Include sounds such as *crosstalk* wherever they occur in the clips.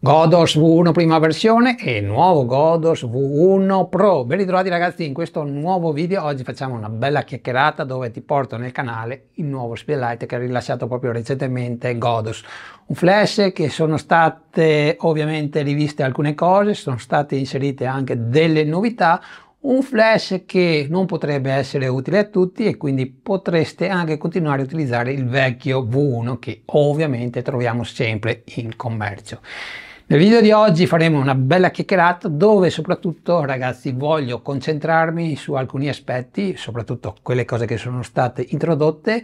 GoDos V1 prima versione e nuovo GoDos V1 Pro. Ben ritrovati ragazzi in questo nuovo video. Oggi facciamo una bella chiacchierata dove ti porto nel canale il nuovo Speedlight che ha rilasciato proprio recentemente GoDos. Un flash che sono state ovviamente riviste alcune cose, sono state inserite anche delle novità, un flash che non potrebbe essere utile a tutti e quindi potreste anche continuare a utilizzare il vecchio V1 che ovviamente troviamo sempre in commercio. Nel video di oggi faremo una bella chiacchierata dove soprattutto ragazzi voglio concentrarmi su alcuni aspetti, soprattutto quelle cose che sono state introdotte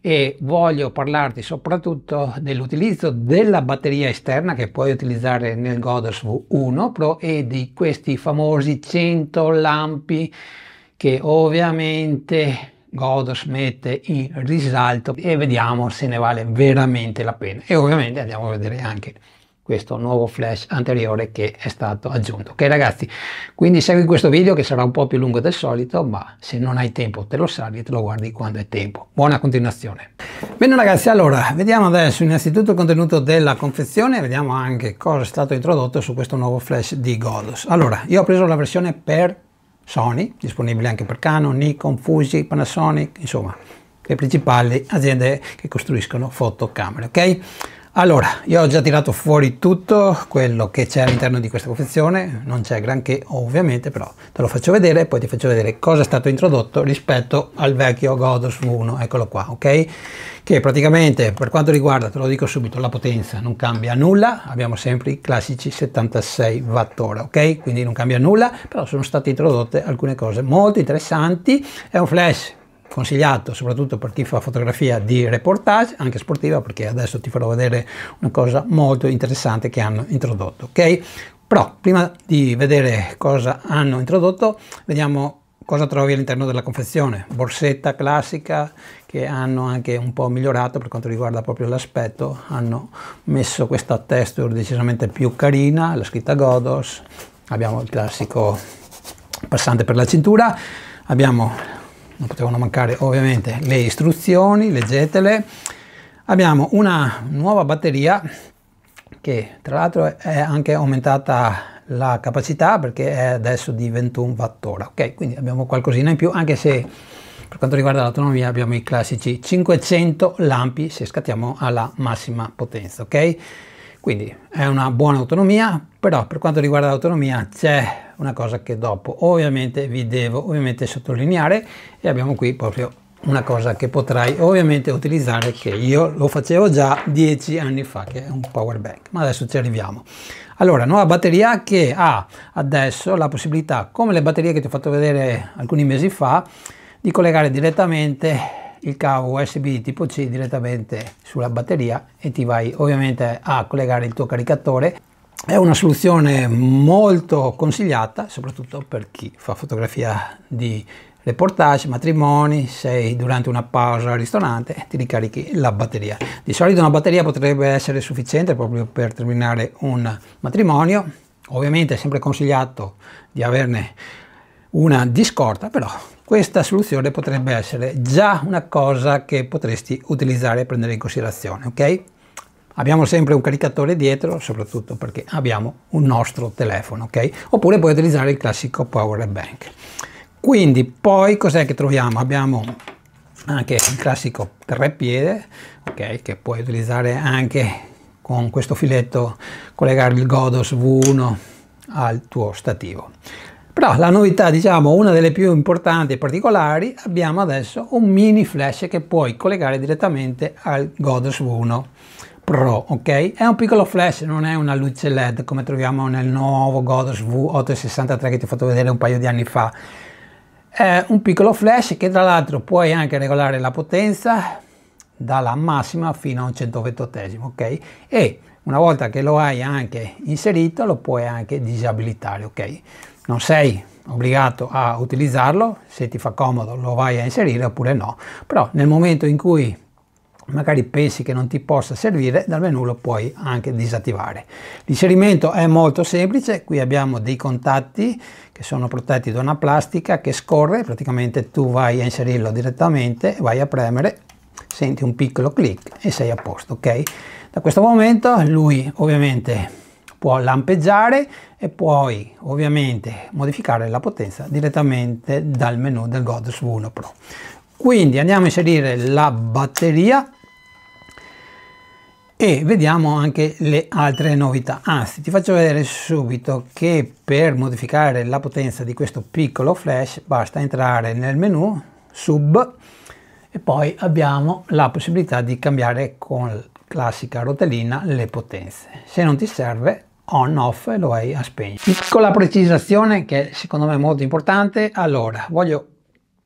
e voglio parlarti soprattutto dell'utilizzo della batteria esterna che puoi utilizzare nel Godos V1 Pro e di questi famosi 100 lampi che ovviamente Godos mette in risalto e vediamo se ne vale veramente la pena e ovviamente andiamo a vedere anche questo nuovo flash anteriore che è stato aggiunto ok ragazzi quindi segui questo video che sarà un po più lungo del solito ma se non hai tempo te lo salvi e te lo guardi quando è tempo buona continuazione bene ragazzi allora vediamo adesso innanzitutto il contenuto della confezione vediamo anche cosa è stato introdotto su questo nuovo flash di Godos allora io ho preso la versione per Sony disponibile anche per Canon Nikon Fuji Panasonic insomma le principali aziende che costruiscono fotocamere ok allora, io ho già tirato fuori tutto quello che c'è all'interno di questa confezione, non c'è granché ovviamente, però te lo faccio vedere e poi ti faccio vedere cosa è stato introdotto rispetto al vecchio Godos V1, eccolo qua, ok? Che praticamente per quanto riguarda, te lo dico subito, la potenza non cambia nulla, abbiamo sempre i classici 76 Wh, ok? Quindi non cambia nulla, però sono state introdotte alcune cose molto interessanti, è un flash consigliato soprattutto per chi fa fotografia di reportage, anche sportiva, perché adesso ti farò vedere una cosa molto interessante che hanno introdotto, ok? Però prima di vedere cosa hanno introdotto, vediamo cosa trovi all'interno della confezione. Borsetta classica che hanno anche un po' migliorato per quanto riguarda proprio l'aspetto, hanno messo questa texture decisamente più carina, la scritta Godos, abbiamo il classico passante per la cintura, abbiamo non potevano mancare ovviamente le istruzioni, leggetele. Abbiamo una nuova batteria che tra l'altro è anche aumentata la capacità perché è adesso di 21 watt ora. ok? Quindi abbiamo qualcosina in più anche se per quanto riguarda l'autonomia abbiamo i classici 500 lampi se scattiamo alla massima potenza, ok? Quindi è una buona autonomia, però per quanto riguarda l'autonomia c'è una cosa che dopo ovviamente vi devo ovviamente sottolineare e abbiamo qui proprio una cosa che potrai ovviamente utilizzare che io lo facevo già dieci anni fa che è un power bank ma adesso ci arriviamo allora nuova batteria che ha adesso la possibilità come le batterie che ti ho fatto vedere alcuni mesi fa di collegare direttamente il cavo USB tipo C direttamente sulla batteria e ti vai ovviamente a collegare il tuo caricatore è una soluzione molto consigliata, soprattutto per chi fa fotografia di reportage, matrimoni, sei durante una pausa al ristorante, ti ricarichi la batteria. Di solito una batteria potrebbe essere sufficiente proprio per terminare un matrimonio, ovviamente è sempre consigliato di averne una di scorta, però questa soluzione potrebbe essere già una cosa che potresti utilizzare e prendere in considerazione, ok? Abbiamo sempre un caricatore dietro, soprattutto perché abbiamo un nostro telefono, ok? Oppure puoi utilizzare il classico power bank. Quindi poi cos'è che troviamo? Abbiamo anche il classico treppiede, ok? Che puoi utilizzare anche con questo filetto, collegare il Godos V1 al tuo stativo. Però la novità, diciamo, una delle più importanti e particolari, abbiamo adesso un mini flash che puoi collegare direttamente al Godos V1 Pro, ok? È un piccolo flash, non è una luce LED come troviamo nel nuovo Godos V863 che ti ho fatto vedere un paio di anni fa. È un piccolo flash che tra l'altro puoi anche regolare la potenza dalla massima fino a un 128 ok? E una volta che lo hai anche inserito lo puoi anche disabilitare, ok? Non sei obbligato a utilizzarlo, se ti fa comodo lo vai a inserire oppure no, però nel momento in cui magari pensi che non ti possa servire, dal menu lo puoi anche disattivare. L'inserimento è molto semplice, qui abbiamo dei contatti che sono protetti da una plastica che scorre, praticamente tu vai a inserirlo direttamente, vai a premere, senti un piccolo clic e sei a posto, ok? Da questo momento lui ovviamente può lampeggiare e puoi ovviamente modificare la potenza direttamente dal menu del Godus V1 Pro quindi andiamo a inserire la batteria e vediamo anche le altre novità anzi ti faccio vedere subito che per modificare la potenza di questo piccolo flash basta entrare nel menu sub e poi abbiamo la possibilità di cambiare con classica rotellina le potenze se non ti serve on off e lo hai a spegnere piccola precisazione che secondo me è molto importante allora voglio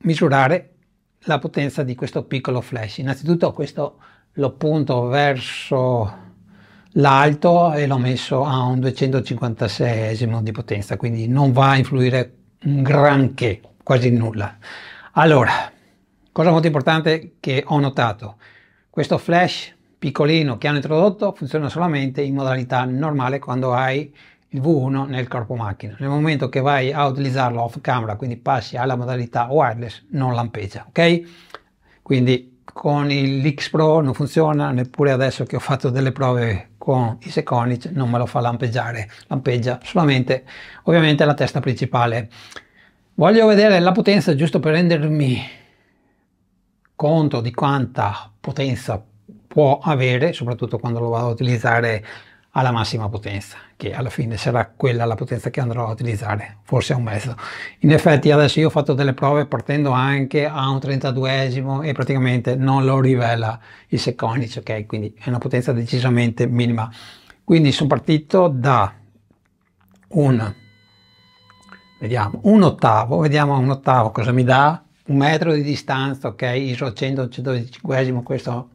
misurare la potenza di questo piccolo flash innanzitutto questo lo punto verso l'alto e l'ho messo a un 256 di potenza, quindi non va a influire un granché, quasi nulla. Allora, cosa molto importante che ho notato, questo flash piccolino che hanno introdotto funziona solamente in modalità normale quando hai il V1 nel corpo macchina. Nel momento che vai a utilizzarlo off camera, quindi passi alla modalità wireless, non lampeggia, ok? Quindi con l'X Pro non funziona, neppure adesso che ho fatto delle prove con i Seconic non me lo fa lampeggiare, lampeggia solamente ovviamente la testa principale. Voglio vedere la potenza giusto per rendermi conto di quanta potenza può avere, soprattutto quando lo vado a utilizzare alla massima potenza, che alla fine sarà quella la potenza che andrò a utilizzare, forse un mezzo. In effetti adesso io ho fatto delle prove partendo anche a un 32esimo e praticamente non lo rivela il seconice, ok? Quindi è una potenza decisamente minima. Quindi sono partito da un, vediamo, un ottavo, vediamo un ottavo cosa mi dà, un metro di distanza, ok? ISO 100, 125, questo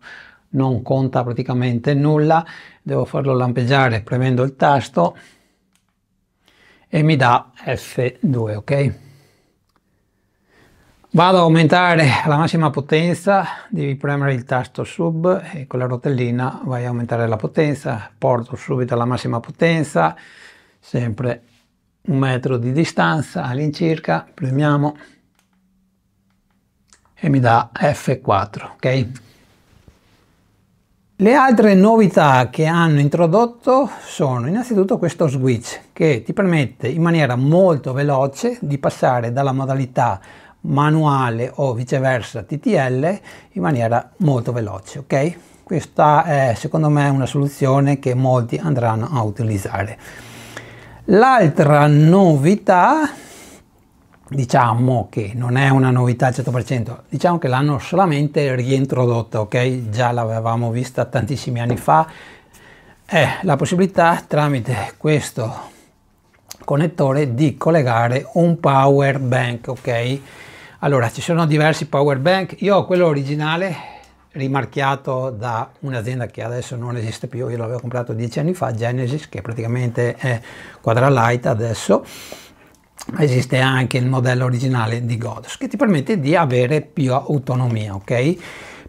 non conta praticamente nulla, devo farlo lampeggiare premendo il tasto e mi dà F2, ok? Vado ad aumentare la massima potenza, devi premere il tasto sub e con la rotellina vai a aumentare la potenza, porto subito alla massima potenza, sempre un metro di distanza all'incirca, premiamo e mi dà F4, ok? Le altre novità che hanno introdotto sono innanzitutto questo switch che ti permette in maniera molto veloce di passare dalla modalità manuale o viceversa TTL in maniera molto veloce, ok? Questa è secondo me una soluzione che molti andranno a utilizzare. L'altra novità diciamo che non è una novità al 100%, diciamo che l'hanno solamente rientrodotta, ok? Già l'avevamo vista tantissimi anni fa, è la possibilità tramite questo connettore di collegare un power bank, ok? Allora, ci sono diversi power bank, io ho quello originale rimarchiato da un'azienda che adesso non esiste più, io l'avevo comprato dieci anni fa, Genesis, che praticamente è Quadralight adesso, esiste anche il modello originale di Godos che ti permette di avere più autonomia, ok?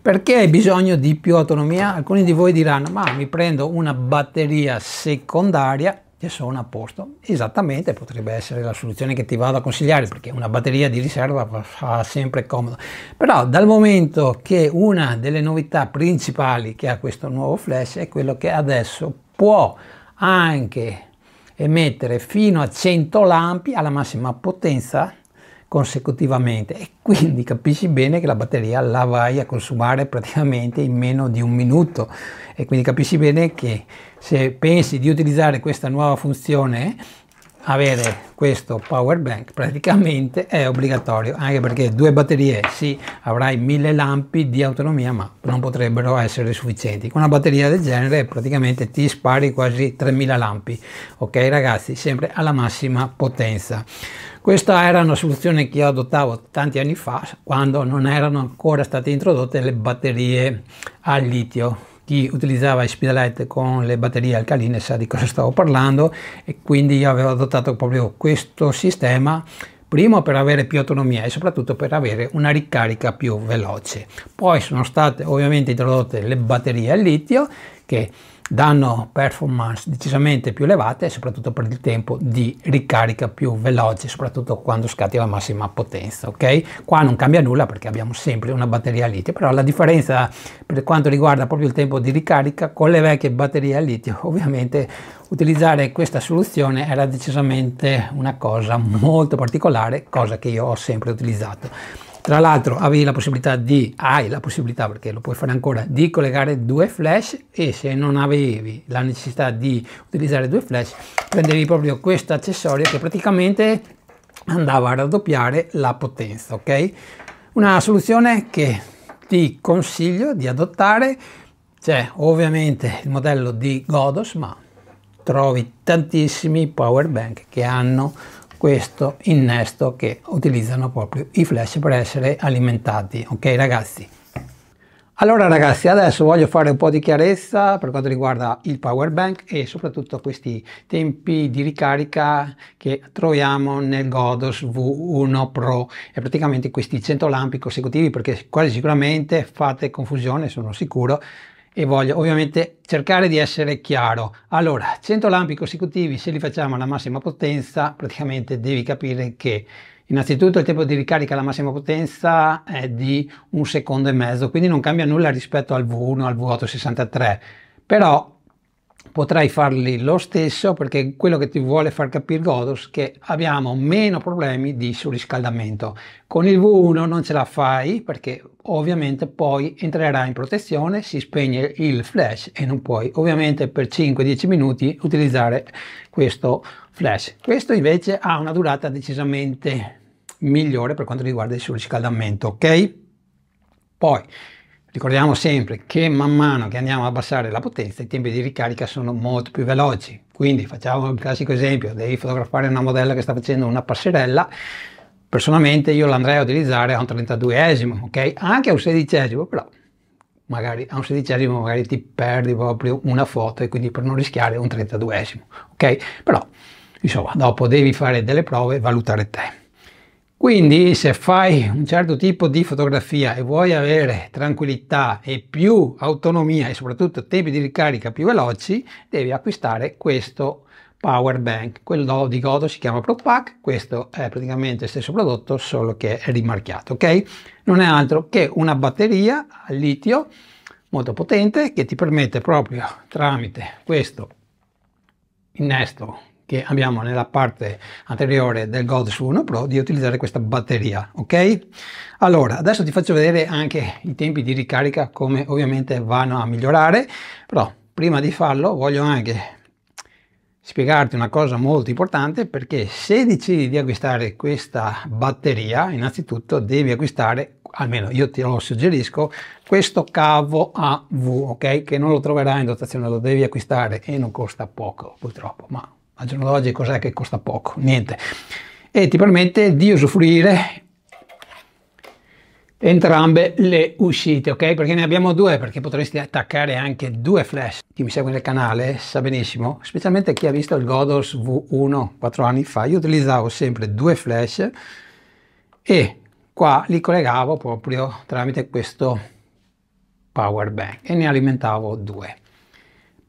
Perché hai bisogno di più autonomia? Alcuni di voi diranno, ma mi prendo una batteria secondaria e sono a posto. Esattamente, potrebbe essere la soluzione che ti vado a consigliare, perché una batteria di riserva fa sempre comodo. Però dal momento che una delle novità principali che ha questo nuovo flash è quello che adesso può anche emettere fino a 100 lampi alla massima potenza consecutivamente e quindi capisci bene che la batteria la vai a consumare praticamente in meno di un minuto e quindi capisci bene che se pensi di utilizzare questa nuova funzione avere questo power bank praticamente è obbligatorio anche perché due batterie sì avrai mille lampi di autonomia ma non potrebbero essere sufficienti con una batteria del genere praticamente ti spari quasi 3000 lampi ok ragazzi sempre alla massima potenza questa era una soluzione che io adottavo tanti anni fa quando non erano ancora state introdotte le batterie al litio chi utilizzava i Speedlight con le batterie alcaline sa di cosa stavo parlando e quindi io avevo adottato proprio questo sistema primo per avere più autonomia e soprattutto per avere una ricarica più veloce. Poi sono state ovviamente introdotte le batterie a litio che danno performance decisamente più elevate soprattutto per il tempo di ricarica più veloce, soprattutto quando scatti la massima potenza, ok? Qua non cambia nulla perché abbiamo sempre una batteria a litio, però la differenza per quanto riguarda proprio il tempo di ricarica con le vecchie batterie a litio, *laughs* ovviamente utilizzare questa soluzione era decisamente una cosa molto particolare, cosa che io ho sempre utilizzato. Tra l'altro avevi la possibilità di, hai la possibilità perché lo puoi fare ancora, di collegare due flash e se non avevi la necessità di utilizzare due flash prendevi proprio questo accessorio che praticamente andava a raddoppiare la potenza, ok? Una soluzione che ti consiglio di adottare, c'è ovviamente il modello di Godos ma trovi tantissimi power bank che hanno questo innesto che utilizzano proprio i flash per essere alimentati ok ragazzi allora ragazzi adesso voglio fare un po' di chiarezza per quanto riguarda il power bank e soprattutto questi tempi di ricarica che troviamo nel Godos V1 Pro e praticamente questi 100 lampi consecutivi perché quasi sicuramente fate confusione sono sicuro e voglio ovviamente cercare di essere chiaro. Allora, 100 lampi consecutivi, se li facciamo alla massima potenza, praticamente devi capire che innanzitutto il tempo di ricarica alla massima potenza è di un secondo e mezzo, quindi non cambia nulla rispetto al V1, al V863, però potrai farli lo stesso perché quello che ti vuole far capire Godos è che abbiamo meno problemi di surriscaldamento. Con il V1 non ce la fai perché ovviamente poi entrerà in protezione, si spegne il flash e non puoi ovviamente per 5-10 minuti utilizzare questo flash. Questo invece ha una durata decisamente migliore per quanto riguarda il surriscaldamento, ok? Poi Ricordiamo sempre che man mano che andiamo a abbassare la potenza i tempi di ricarica sono molto più veloci. Quindi facciamo il classico esempio, devi fotografare una modella che sta facendo una passerella, personalmente io l'andrei a utilizzare a un 32esimo, ok? Anche a un 16esimo, però magari a un 16esimo magari ti perdi proprio una foto e quindi per non rischiare un 32esimo, ok? Però insomma dopo devi fare delle prove e valutare te. Quindi se fai un certo tipo di fotografia e vuoi avere tranquillità e più autonomia e soprattutto tempi di ricarica più veloci, devi acquistare questo power bank. Quello di Godo si chiama Pro Pack, questo è praticamente lo stesso prodotto solo che è rimarchiato, ok? Non è altro che una batteria a litio molto potente che ti permette proprio tramite questo innesto che abbiamo nella parte anteriore del Gods 1 Pro di utilizzare questa batteria ok allora adesso ti faccio vedere anche i tempi di ricarica come ovviamente vanno a migliorare però prima di farlo voglio anche spiegarti una cosa molto importante perché se decidi di acquistare questa batteria innanzitutto devi acquistare almeno io te lo suggerisco questo cavo AV ok che non lo troverai in dotazione lo devi acquistare e non costa poco purtroppo ma al giorno d'oggi cos'è che costa poco? Niente. E ti permette di usufruire entrambe le uscite, ok? Perché ne abbiamo due, perché potresti attaccare anche due flash. Chi mi segue nel canale sa benissimo, specialmente chi ha visto il Godos V1 quattro anni fa, io utilizzavo sempre due flash e qua li collegavo proprio tramite questo power bank e ne alimentavo due.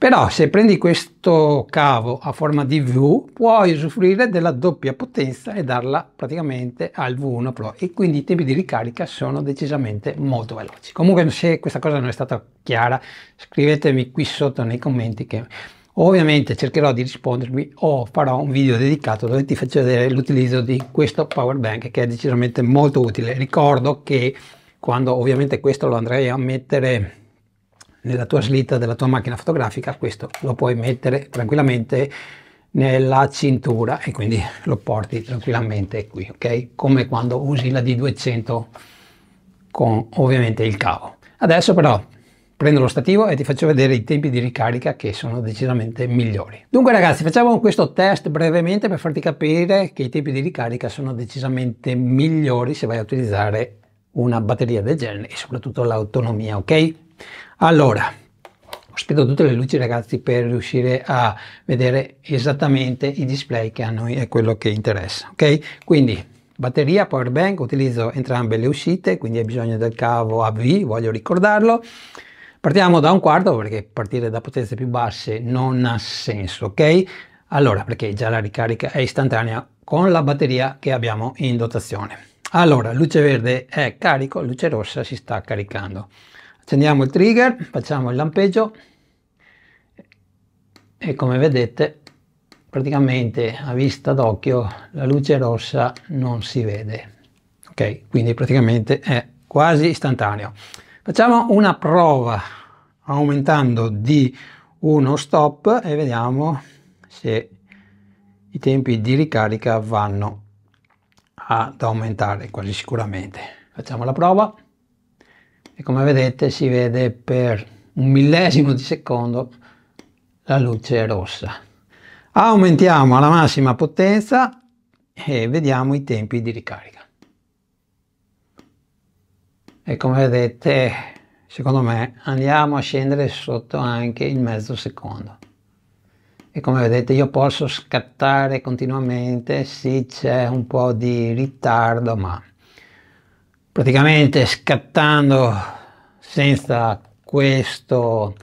Però se prendi questo cavo a forma di V puoi usufruire della doppia potenza e darla praticamente al V1 Pro e quindi i tempi di ricarica sono decisamente molto veloci. Comunque se questa cosa non è stata chiara scrivetemi qui sotto nei commenti che ovviamente cercherò di rispondervi o farò un video dedicato dove ti faccio vedere l'utilizzo di questo power bank che è decisamente molto utile. Ricordo che quando ovviamente questo lo andrei a mettere nella tua slitta della tua macchina fotografica, questo lo puoi mettere tranquillamente nella cintura e quindi lo porti tranquillamente qui, ok? Come quando usi la D200 con ovviamente il cavo. Adesso però prendo lo stativo e ti faccio vedere i tempi di ricarica che sono decisamente migliori. Dunque ragazzi facciamo questo test brevemente per farti capire che i tempi di ricarica sono decisamente migliori se vai a utilizzare una batteria del genere e soprattutto l'autonomia, ok? Allora, ho spento tutte le luci ragazzi per riuscire a vedere esattamente i display che a noi è quello che interessa, ok? Quindi batteria, power bank, utilizzo entrambe le uscite, quindi hai bisogno del cavo AV, voglio ricordarlo. Partiamo da un quarto perché partire da potenze più basse non ha senso, ok? Allora, perché già la ricarica è istantanea con la batteria che abbiamo in dotazione. Allora, luce verde è carico, luce rossa si sta caricando accendiamo il trigger, facciamo il lampeggio e come vedete praticamente a vista d'occhio la luce rossa non si vede. Ok, quindi praticamente è quasi istantaneo. Facciamo una prova aumentando di uno stop e vediamo se i tempi di ricarica vanno ad aumentare quasi sicuramente. Facciamo la prova e come vedete si vede per un millesimo di secondo la luce rossa. Aumentiamo alla massima potenza e vediamo i tempi di ricarica. E come vedete, secondo me, andiamo a scendere sotto anche il mezzo secondo. E come vedete io posso scattare continuamente, sì c'è un po' di ritardo, ma praticamente scattando senza questo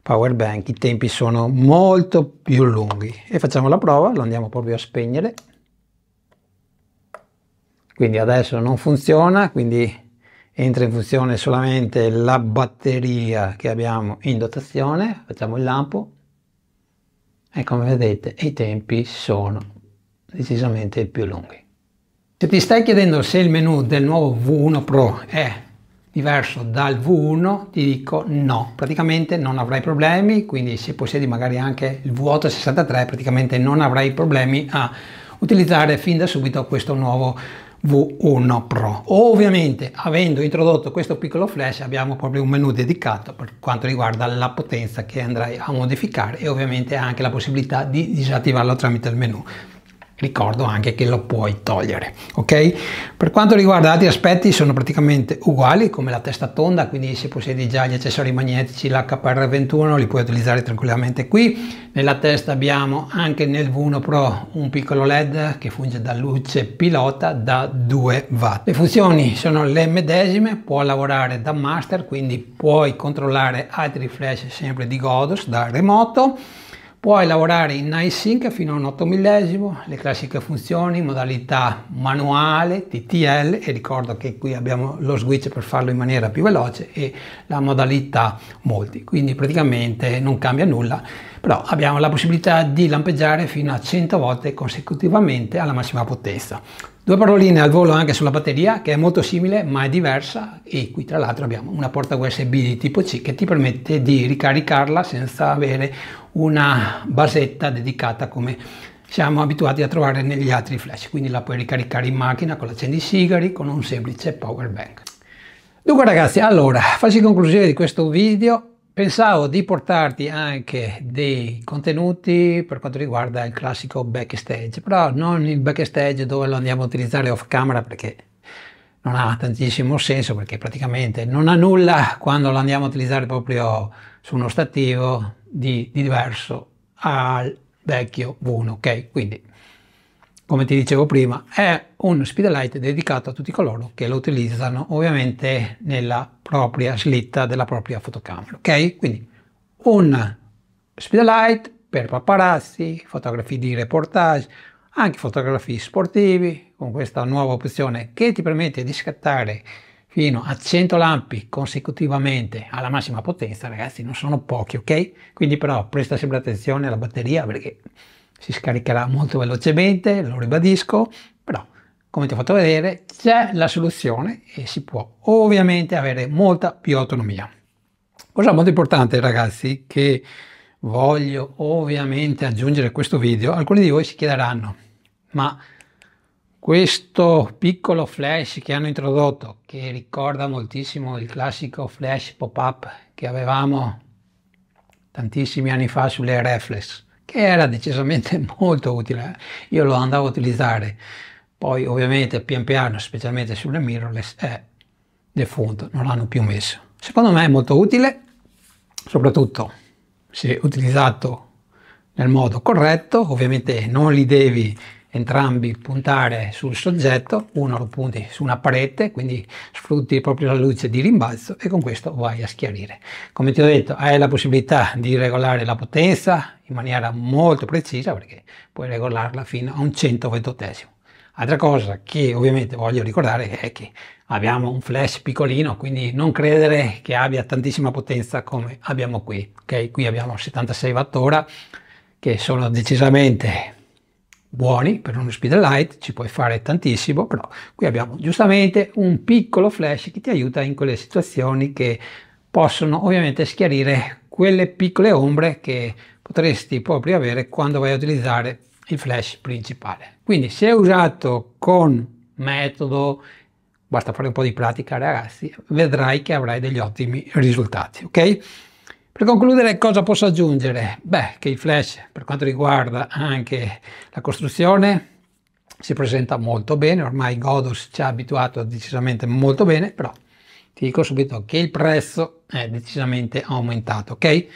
power bank i tempi sono molto più lunghi e facciamo la prova lo andiamo proprio a spegnere quindi adesso non funziona quindi entra in funzione solamente la batteria che abbiamo in dotazione facciamo il lampo e come vedete i tempi sono decisamente più lunghi se ti stai chiedendo se il menu del nuovo V1 Pro è diverso dal V1, ti dico no, praticamente non avrai problemi, quindi se possiedi magari anche il V863 praticamente non avrai problemi a utilizzare fin da subito questo nuovo V1 Pro. Ovviamente avendo introdotto questo piccolo flash abbiamo proprio un menu dedicato per quanto riguarda la potenza che andrai a modificare e ovviamente anche la possibilità di disattivarlo tramite il menu ricordo anche che lo puoi togliere ok per quanto riguarda altri aspetti sono praticamente uguali come la testa tonda quindi se possiedi già gli accessori magnetici l'HPR21 li puoi utilizzare tranquillamente qui nella testa abbiamo anche nel V1 Pro un piccolo led che funge da luce pilota da 2 watt le funzioni sono le medesime può lavorare da master quindi puoi controllare altri flash sempre di Godos da remoto Puoi lavorare in iSync fino a un 8 millesimo, le classiche funzioni in modalità manuale, TTL e ricordo che qui abbiamo lo switch per farlo in maniera più veloce e la modalità molti, quindi praticamente non cambia nulla, però abbiamo la possibilità di lampeggiare fino a 100 volte consecutivamente alla massima potenza. Due paroline al volo anche sulla batteria che è molto simile ma è diversa e qui tra l'altro abbiamo una porta USB di tipo C che ti permette di ricaricarla senza avere una basetta dedicata come siamo abituati a trovare negli altri flash, quindi la puoi ricaricare in macchina con l'accendisigari con un semplice power bank. Dunque ragazzi, allora, faccio conclusione di questo video, Pensavo di portarti anche dei contenuti per quanto riguarda il classico backstage, però non il backstage dove lo andiamo a utilizzare off camera perché non ha tantissimo senso perché praticamente non ha nulla quando lo andiamo a utilizzare proprio su uno stativo di, di diverso al vecchio V1, ok? Quindi come ti dicevo prima, è un speed light dedicato a tutti coloro che lo utilizzano ovviamente nella propria slitta della propria fotocamera, ok? Quindi un speed light per paparazzi, fotografi di reportage, anche fotografi sportivi, con questa nuova opzione che ti permette di scattare fino a 100 lampi consecutivamente alla massima potenza, ragazzi, non sono pochi, ok? Quindi però presta sempre attenzione alla batteria perché si scaricherà molto velocemente, lo ribadisco, però come ti ho fatto vedere c'è la soluzione e si può ovviamente avere molta più autonomia. Cosa molto importante ragazzi che voglio ovviamente aggiungere a questo video, alcuni di voi si chiederanno ma questo piccolo flash che hanno introdotto che ricorda moltissimo il classico flash pop-up che avevamo tantissimi anni fa sulle reflex che era decisamente *laughs* molto utile, eh. io lo andavo a utilizzare, poi ovviamente pian piano, specialmente sulle mirrorless, è eh, defunto, non l'hanno più messo. Secondo me è molto utile, soprattutto se utilizzato nel modo corretto, ovviamente non li devi entrambi puntare sul soggetto, uno lo punti su una parete, quindi sfrutti proprio la luce di rimbalzo e con questo vai a schiarire. Come ti ho detto, hai la possibilità di regolare la potenza in maniera molto precisa perché puoi regolarla fino a un 128 Altra cosa che ovviamente voglio ricordare è che abbiamo un flash piccolino, quindi non credere che abbia tantissima potenza come abbiamo qui. Ok, qui abbiamo 76 watt ora che sono decisamente buoni per uno speed light, ci puoi fare tantissimo, però qui abbiamo giustamente un piccolo flash che ti aiuta in quelle situazioni che possono ovviamente schiarire quelle piccole ombre che potresti proprio avere quando vai a utilizzare il flash principale. Quindi se usato con metodo, basta fare un po' di pratica ragazzi, vedrai che avrai degli ottimi risultati, ok? Per concludere, cosa posso aggiungere? Beh, che il flash, per quanto riguarda anche la costruzione, si presenta molto bene, ormai Godos ci ha abituato decisamente molto bene, però ti dico subito che il prezzo è decisamente aumentato, ok?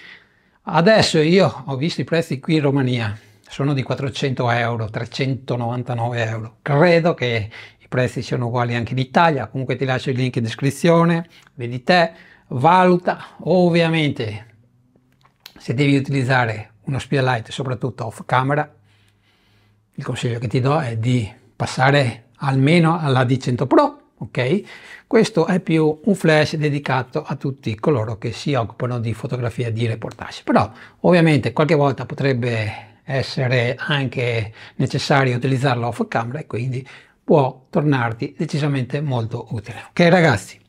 Adesso io ho visto i prezzi qui in Romania, sono di 400 euro, 399 euro, credo che i prezzi siano uguali anche in Italia, comunque ti lascio il link in descrizione, vedi te, valuta ovviamente se devi utilizzare uno speedlight soprattutto off camera il consiglio che ti do è di passare almeno alla D100 Pro ok questo è più un flash dedicato a tutti coloro che si occupano di fotografia di reportage però ovviamente qualche volta potrebbe essere anche necessario utilizzarlo off camera e quindi può tornarti decisamente molto utile ok ragazzi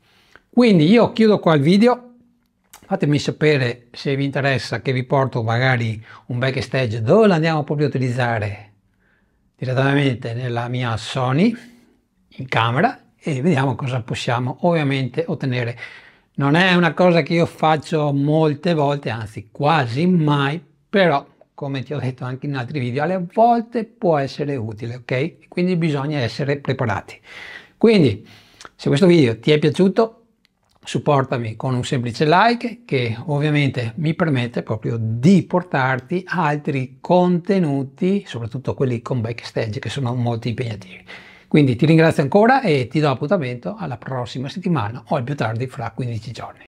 quindi io chiudo qua il video, fatemi sapere se vi interessa che vi porto magari un backstage dove andiamo proprio a utilizzare direttamente nella mia Sony in camera e vediamo cosa possiamo ovviamente ottenere. Non è una cosa che io faccio molte volte, anzi quasi mai, però come ti ho detto anche in altri video, alle volte può essere utile, ok? Quindi bisogna essere preparati. Quindi, se questo video ti è piaciuto, supportami con un semplice like che ovviamente mi permette proprio di portarti altri contenuti, soprattutto quelli con backstage che sono molto impegnativi. Quindi ti ringrazio ancora e ti do appuntamento alla prossima settimana o al più tardi fra 15 giorni.